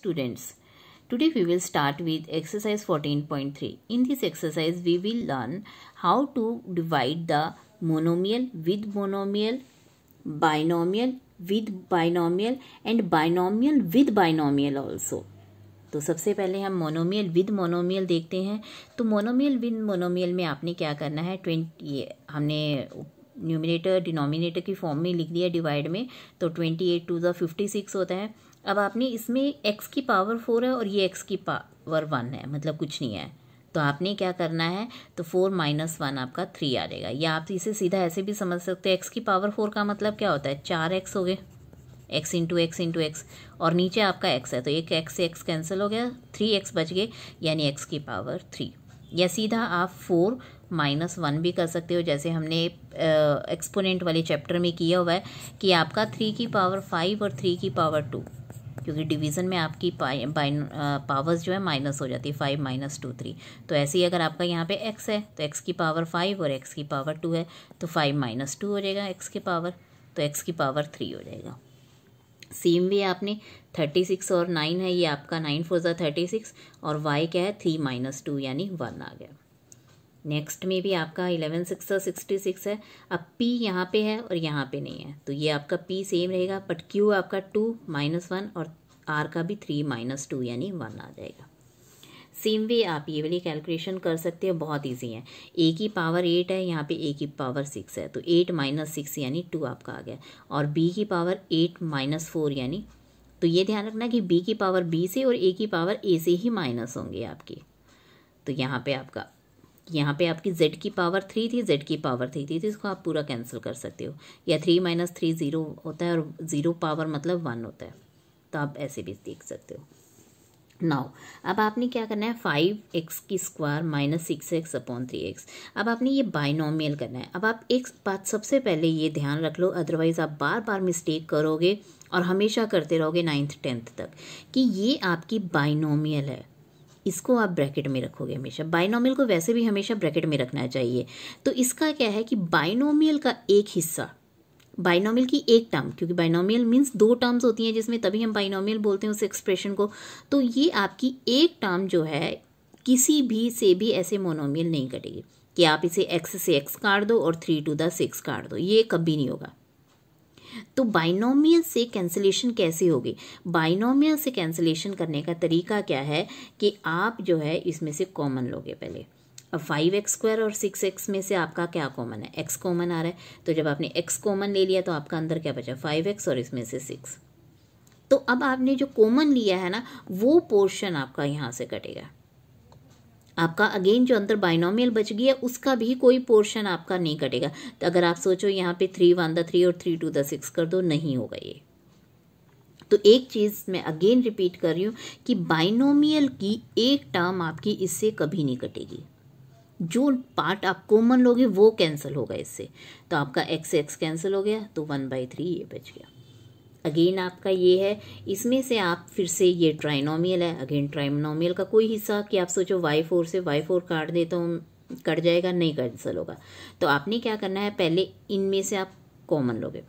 students. Today we will start with exercise 14.3. In this exercise we will learn how to divide the monomial with monomial, binomial with binomial and binomial with binomial also. तो सबसे पहले हम monomial with monomial देखते हैं तो monomial with monomial में आपने क्या करना है ट्वेंटी हमने न्यूमिनेटर डिनोमिनेटर की फॉर्म में लिख दिया डिवाइड में तो ट्वेंटी एट टू ज़ा फिफ्टी सिक्स होता है अब आपने इसमें एक्स की पावर फोर है और ये एक्स की पावर वन है मतलब कुछ नहीं है तो आपने क्या करना है तो फोर माइनस वन आपका थ्री आ जाएगा या आप इसे सीधा ऐसे भी समझ सकते हो एक्स की पावर फोर का मतलब क्या होता है चार एक्स हो गए x into x into x और नीचे आपका एक्स है तो एक एक्स से एक्स कैंसिल हो गया थ्री एक्स बच गए यानी एक्स की पावर थ्री या सीधा आप फोर माइनस वन भी कर सकते हो जैसे हमने एक्सपोनेंट वाले चैप्टर में किया हुआ है कि आपका थ्री की पावर फाइव और थ्री की पावर टू क्योंकि डिवीज़न में आपकी पावर्स जो है माइनस हो जाती है फाइव माइनस टू थ्री तो ऐसे ही अगर आपका यहाँ पे एक्स है तो एक्स की पावर फाइव और एक्स की पावर टू है तो फाइव माइनस टू हो जाएगा एक्स के पावर तो एक्स की पावर थ्री हो जाएगा सेम वे आपने थर्टी सिक्स और नाइन है ये आपका नाइन फोर ज़ा थर्टी सिक्स और वाई क्या है थ्री माइनस टू यानी वन आ गया नेक्स्ट में भी आपका इलेवन सिक्स सिक्सटी सिक्स है अब पी यहाँ पे है और यहाँ पे नहीं है तो ये आपका पी सेम रहेगा बट क्यू आपका टू माइनस वन और आर का भी थ्री माइनस टू यानी वन आ जाएगा सेम वे आप ये वाली कैलकुलेशन कर सकते हो बहुत इजी है ए की पावर एट है यहाँ पे ए की पावर सिक्स है तो एट माइनस सिक्स यानी टू आपका आ गया और बी की पावर एट माइनस फोर यानी तो ये ध्यान रखना कि बी की पावर बी से और ए की पावर ए से ही माइनस होंगे आपके तो यहाँ पे आपका यहाँ पे आपकी z की पावर थ्री थी z की पावर थ्री थी तो इसको आप पूरा कैंसिल कर सकते हो या थ्री माइनस थ्री ज़ीरो होता है और ज़ीरो पावर मतलब वन होता है तो आप ऐसे भी देख सकते हो नाउ अब आपने क्या करना है फाइव एक्स की square minus six x upon three x अब आपने ये बाइनोमियल करना है अब आप एक बात सबसे पहले ये ध्यान रख लो अदरवाइज़ आप बार बार मिस्टेक करोगे और हमेशा करते रहोगे नाइन्थ टेंथ तक कि ये आपकी बाइनोमियल है इसको आप ब्रैकेट में रखोगे हमेशा बाइनोमियल को वैसे भी हमेशा ब्रैकेट में रखना चाहिए तो इसका क्या है कि बाइनोमियल का एक हिस्सा बाइनोमियल की एक टर्म क्योंकि बाइनोमियल मीन्स दो टर्म्स होती हैं जिसमें तभी हम बाइनोमियल बोलते हैं उस एक्सप्रेशन को तो ये आपकी एक टर्म जो है किसी भी से भी ऐसे मोनोमियल नहीं कटेगी कि आप इसे एक्स से एक्स काट दो और थ्री टू द सिक्स काट दो ये कभी नहीं होगा तो बाइनोमियल से कैंसिलेशन कैसे होगी बाइनोमियल से कैंसिलेशन करने का तरीका क्या है कि आप जो है इसमें से कॉमन लोगे पहले अब फाइव एक्स स्क्वायर और सिक्स एक्स में से आपका क्या कॉमन है एक्स कॉमन आ रहा है तो जब आपने एक्स कॉमन ले लिया तो आपका अंदर क्या बचा फाइव एक्स और इसमें से सिक्स तो अब आपने जो कॉमन लिया है ना वो पोर्शन आपका यहाँ से कटेगा आपका अगेन जो अंदर बाइनोमियल बच गया उसका भी कोई पोर्शन आपका नहीं कटेगा तो अगर आप सोचो यहाँ पे थ्री वन द थ्री और थ्री टू द सिक्स कर दो नहीं होगा ये तो एक चीज़ मैं अगेन रिपीट कर रही हूँ कि बाइनोमियल की एक टर्म आपकी इससे कभी नहीं कटेगी जो पार्ट आप कॉमन लोगे वो कैंसिल होगा इससे तो आपका एक्स एक्स कैंसिल हो गया तो वन बाई थ्री ये बच गया अगेन आपका ये है इसमें से आप फिर से ये ट्राइनोमियल है अगेन ट्राइनोमियल का कोई हिस्सा कि आप सोचो वाई फोर से वाई फोर काट देता तो हूँ कट जाएगा नहीं कैंसल होगा तो आपने क्या करना है पहले इनमें से आप कॉमन लोगे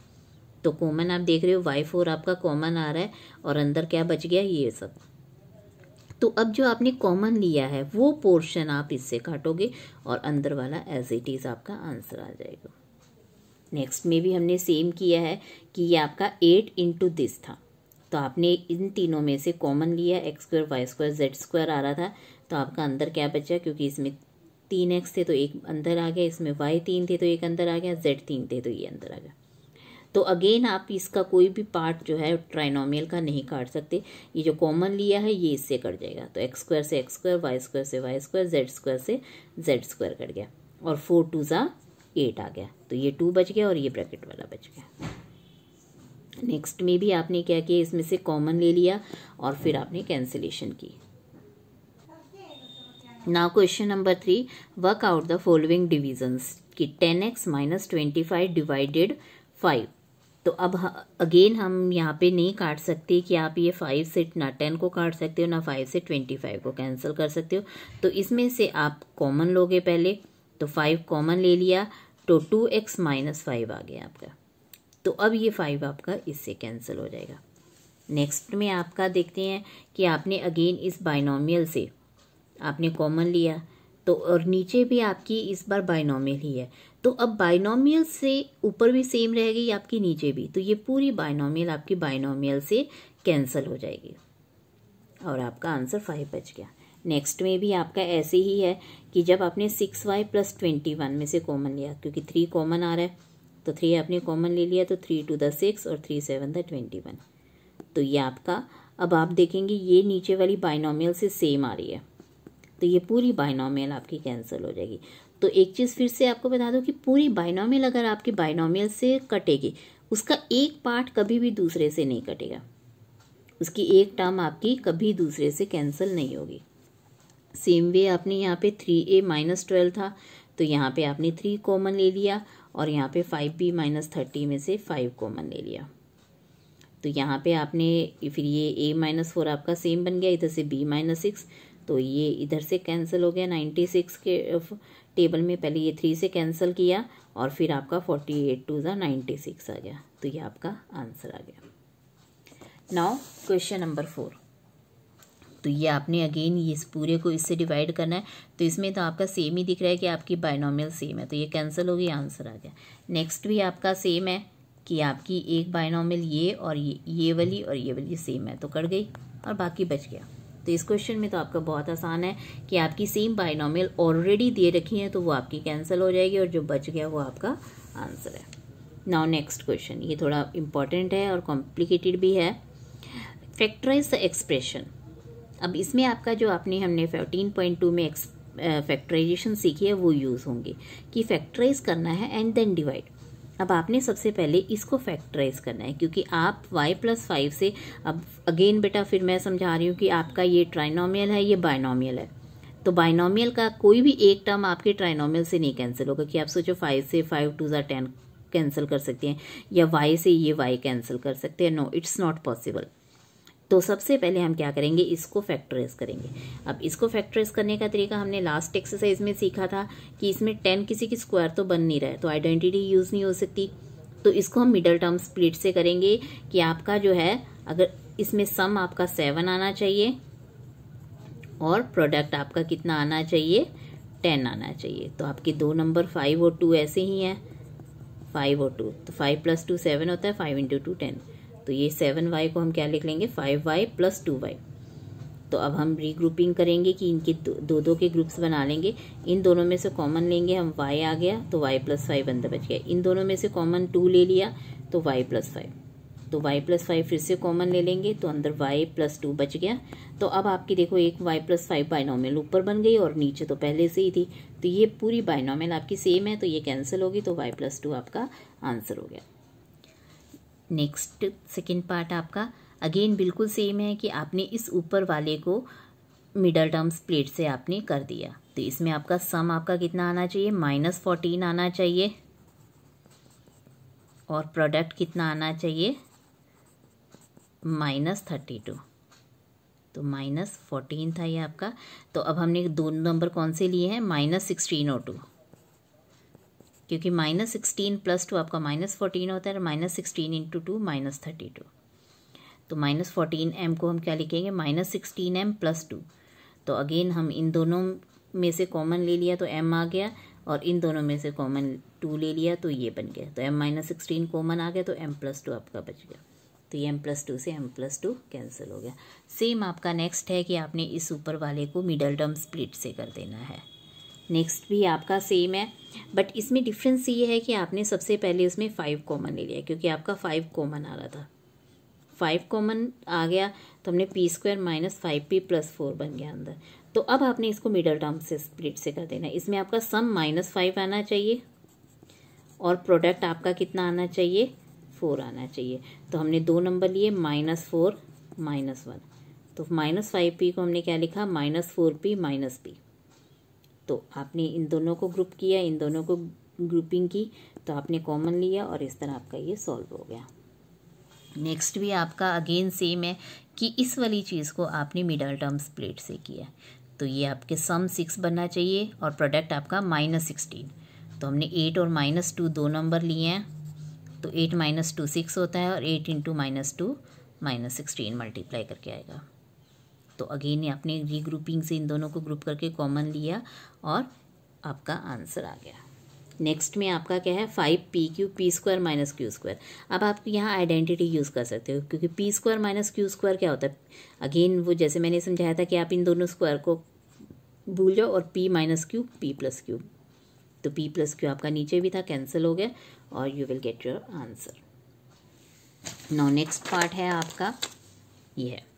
तो कॉमन आप देख रहे हो वाई फोर आपका कॉमन आ रहा है और अंदर क्या बच गया ये सब तो अब जो आपने कॉमन लिया है वो पोर्शन आप इससे काटोगे और अंदर वाला एज इट इज़ आपका आंसर आ जाएगा नेक्स्ट में भी हमने सेम किया है कि ये आपका एट इंटू दिस था तो आपने इन तीनों में से कॉमन लिया x square y square z square आ रहा था तो आपका अंदर क्या बचा क्योंकि इसमें तीन एक्स थे तो एक अंदर आ गया इसमें वाई तीन थे तो एक अंदर आ गया जेड तीन थे तो ये अंदर आ गया तो अगेन आप इसका कोई भी पार्ट जो है ट्राइनोमियल का नहीं काट सकते ये जो कॉमन लिया है ये इससे कट जाएगा तो एक्स स्क्वायर से एक्स स्क्वायर वाई स्क्वायर से वाई स्क्वायर जेड स्क्वायर से जेड स्क्वायर कट गया और फोर टू ज़ा एट आ गया तो ये टू बच गया और ये ब्रैकेट वाला बच गया नेक्स्ट में भी आपने क्या किया इसमें से कॉमन ले लिया और फिर आपने कैंसिलेशन की now question number three work out the following divisions की ten x minus twenty five divided five तो अब अगेन हम यहाँ पे नहीं काट सकते कि आप ये फाइव से ना टेन को काट सकते हो ना फाइव से ट्वेंटी फाइव को कैंसिल कर सकते हो तो इसमें से आप कॉमन लोगे पहले तो फाइव कॉमन ले लिया तो टू एक्स माइनस फाइव आ गया आपका तो अब ये फाइव आपका इससे कैंसिल हो जाएगा नेक्स्ट में आपका देखते हैं कि आपने अगेन इस बाइनोमियल से आपने कॉमन लिया तो और नीचे भी आपकी इस बार बाइनोमियल ही है तो अब बाइनोमियल से ऊपर भी सेम रहेगी आपकी नीचे भी तो ये पूरी बाइनोमियल आपकी बाइनोमियल से कैंसिल हो जाएगी और आपका आंसर फाइव बच गया नेक्स्ट में भी आपका ऐसे ही है कि जब आपने six y plus twenty one में से कॉमन लिया क्योंकि थ्री कॉमन आ रहा है तो थ्री आपने कॉमन ले लिया तो थ्री टू द सिक्स और three seven the twenty one तो ये आपका अब आप देखेंगे ये नीचे वाली बाइनोमियल से सेम आ रही है तो ये पूरी बाइनोमियल आपकी कैंसिल हो जाएगी तो एक चीज़ फिर से आपको बता दो कि पूरी बाइनोमियल अगर आपकी बाइनोमियल से कटेगी उसका एक पार्ट कभी भी दूसरे से नहीं कटेगा उसकी एक टर्म आपकी कभी दूसरे से कैंसिल नहीं होगी सेम वे आपने यहाँ पे थ्री ए माइनस ट्वेल्व था तो यहाँ पे आपने थ्री कॉमन ले लिया और यहाँ पे फाइव बी माइनस थर्टी में से फाइव कॉमन ले लिया तो यहाँ पे आपने फिर ये ए माइनस फोर आपका सेम बन गया इधर से बी माइनस सिक्स तो ये इधर से कैंसिल हो गया नाइन्टी सिक्स के टेबल में पहले ये थ्री से कैंसिल किया और फिर आपका फोर्टी एट टू जो नाइन्टी सिक्स आ गया तो ये आपका आंसर आ गया नाउ क्वेश्चन नंबर फोर तो ये आपने अगेन ये इस पूरे को इससे डिवाइड करना है तो इसमें तो आपका सेम ही दिख रहा है कि आपकी बायनॉमियल सेम है तो ये कैंसिल हो गई आंसर आ गया नेक्स्ट भी आपका सेम है कि आपकी एक बायनॉमियल ये और ये ये वाली और ये वाली सेम है तो कट गई और बाकी बच गया तो इस क्वेश्चन में तो आपका बहुत आसान है कि आपकी सेम बायनॉमियल ऑलरेडी दे रखी है तो वो आपकी कैंसिल हो जाएगी और जो बच गया वो आपका आंसर है नाउ नेक्स्ट क्वेश्चन ये थोड़ा इंपॉर्टेंट है और कॉम्प्लिकेटेड भी है फैक्टराइज द एक्सप्रेशन अब इसमें आपका जो आपने हमने 14.2 में एक्स फैक्टराइजेशन सीखी है वो यूज़ होंगे कि फैक्टराइज करना है एंड देन डिवाइड अब आपने सबसे पहले इसको फैक्टराइज करना है क्योंकि आप y प्लस फाइव से अब अगेन बेटा फिर मैं समझा रही हूँ कि आपका ये ट्राइनोमियल है ये बायनोमियल है तो बायनोमियल का कोई भी एक टर्म आपके ट्राइनोमियल से नहीं कैंसिल होगा कि आप सोचो फाइव से फाइव टू ज़ा टेन कैंसिल कर सकते हैं या वाई से ये वाई कैंसिल कर सकते हैं नो इट्स नॉट पॉसिबल तो सबसे पहले हम क्या करेंगे इसको फैक्टराइज करेंगे अब इसको फैक्टराइज करने का तरीका हमने लास्ट एक्सरसाइज में सीखा था कि इसमें टेन किसी की स्क्वायर तो बन नहीं रहा है तो आइडेंटिटी यूज़ नहीं हो सकती तो इसको हम मिडल टर्म स्प्लिट से करेंगे कि आपका जो है अगर इसमें सम आपका सेवन आना चाहिए और प्रोडक्ट आपका कितना आना चाहिए टेन आना चाहिए तो आपके दो नंबर फाइव और टू ऐसे ही हैं फाइव और टू तो फाइव प्लस टू सेवन होता है फाइव इंटू टू टेन तो ये सेवन वाई को हम क्या लिख लेंगे five y plus two y तो अब हम रीग्रुपिंग करेंगे कि इनके दो, दो के ग्रुप्स बना लेंगे इन दोनों में से कॉमन लेंगे हम y आ गया तो y प्लस फाइव अंदर बच गया इन दोनों में से कॉमन टू ले लिया तो y प्लस फाइव तो y प्लस फाइव फिर से कॉमन ले लेंगे तो अंदर y प्लस टू बच गया तो अब आपकी देखो एक y प्लस फाइव बाइनॉमियल ऊपर बन गई और नीचे तो पहले से ही थी तो ये पूरी बाइनॉमियल आपकी सेम है तो ये कैंसिल होगी तो y प्लस टू आपका आंसर हो गया नेक्स्ट सेकेंड पार्ट आपका अगेन बिल्कुल सेम है कि आपने इस ऊपर वाले को मिडल टर्म्स प्लेट से आपने कर दिया तो इसमें आपका सम आपका कितना आना चाहिए माइनस फोर्टीन आना चाहिए और प्रोडक्ट कितना आना चाहिए माइनस थर्टी टू तो माइनस फोर्टीन था ये आपका तो अब हमने दो नंबर कौन से लिए हैं माइनस सिक्सटीन और टू क्योंकि माइनस सिक्सटीन प्लस टू आपका माइनस फोर्टीन होता है minus sixteen into two minus thirty two तो माइनस फोर्टीन एम को हम क्या लिखेंगे minus sixteen m plus two तो अगेन हम इन दोनों में से कॉमन ले लिया तो एम आ गया और इन दोनों में से कॉमन टू ले लिया तो ये बन गया तो एम माइनस सिक्सटीन कॉमन आ गया तो एम प्लस टू आपका बच गया तो ये एम प्लस टू से एम प्लस टू कैंसिल हो गया सेम आपका नेक्स्ट है कि आपने इस ऊपर वाले को मिडल टर्म स्प्लिट से कर देना है नेक्स्ट भी आपका सेम है बट इसमें डिफरेंस ये है कि आपने सबसे पहले उसमें फाइव कॉमन ले लिया क्योंकि आपका फाइव कॉमन आ रहा था फाइव कॉमन आ गया तो हमने p square minus five p plus four बन गया अंदर तो अब आपने इसको मिडल टर्म से स्प्लिट से कर देना इसमें आपका सम माइनस फाइव आना चाहिए और प्रोडक्ट आपका कितना आना चाहिए फोर आना चाहिए तो हमने दो नंबर लिए माइनस फोर माइनस वन तो माइनस फाइव पी को हमने क्या लिखा minus four p minus p तो आपने इन दोनों को ग्रुप किया इन दोनों को ग्रुपिंग की तो आपने कॉमन लिया और इस तरह आपका ये सॉल्व हो गया नेक्स्ट भी आपका अगेन सेम है कि इस वाली चीज़ को आपने मिडल टर्म स्प्लिट से किया तो ये आपके सम सिक्स बनना चाहिए और प्रोडक्ट आपका माइनस सिक्सटीन तो हमने एट और माइनस टू दो नंबर लिए हैं तो एट माइनस टू सिक्स होता है और eight into minus two minus sixteen multiply करके आएगा तो अगेन आपने रीग्रुपिंग से इन दोनों को ग्रुप करके कॉमन लिया और आपका आंसर आ गया नेक्स्ट में आपका क्या है five p q p square minus q square अब आप यहाँ आइडेंटिटी यूज़ कर सकते हो क्योंकि p square minus q square क्या होता है अगेन वो जैसे मैंने समझाया था कि आप इन दोनों स्क्वायर को भूल जाओ और p minus q p plus q तो पी प्लस क्यू आपका नीचे भी था कैंसिल हो गया और you will get your answer no next part है आपका ये है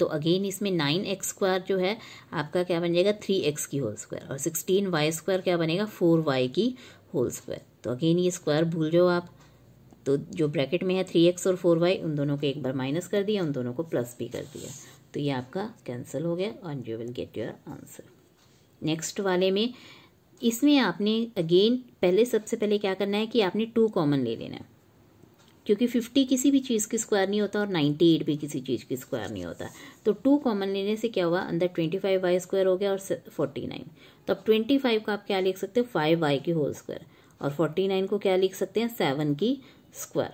तो अगेन इसमें नाइन एक्स स्क्वायर जो है आपका क्या बन जाएगा थ्री एक्स की होल स्क्वायर और सिक्सटीन वाई स्क्वायर क्या बनेगा फोर वाई की होल स्क्वायर तो अगेन ये स्क्वायर भूल जाओ आप तो जो ब्रैकेट में है थ्री एक्स और फोर वाई उन दोनों को एक बार माइनस कर दिया उन दोनों को प्लस भी कर दिया तो ये आपका कैंसिल हो गया और you will get your answer next वाले में इसमें आपने अगेन पहले सबसे पहले क्या करना है कि आपने टू कॉमन ले लेना है क्योंकि 50 किसी भी चीज़ की स्क्वायर नहीं होता और 98 भी किसी चीज़ की स्क्वायर नहीं होता तो टू कॉमन लेने से क्या हुआ अंदर 25 वाई स्क्वायर हो गया और 49 तो अब 25 का आप क्या लिख सकते हो फाइव वाई की होल स्क्वायर और 49 को क्या लिख सकते हैं सेवन की स्क्वायर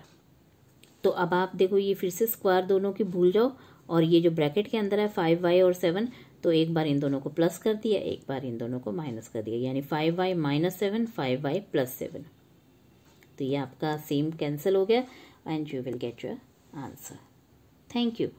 तो अब आप देखो ये फिर से स्क्वायर दोनों की भूल जाओ और ये जो ब्रैकेट के अंदर है फाइव वाई और सेवन तो एक बार इन दोनों को प्लस कर दिया एक बार इन दोनों को माइनस कर दिया यानी five y minus seven five y plus seven तो ये आपका सेम कैंसिल हो गया and you will get your answer. Thank you.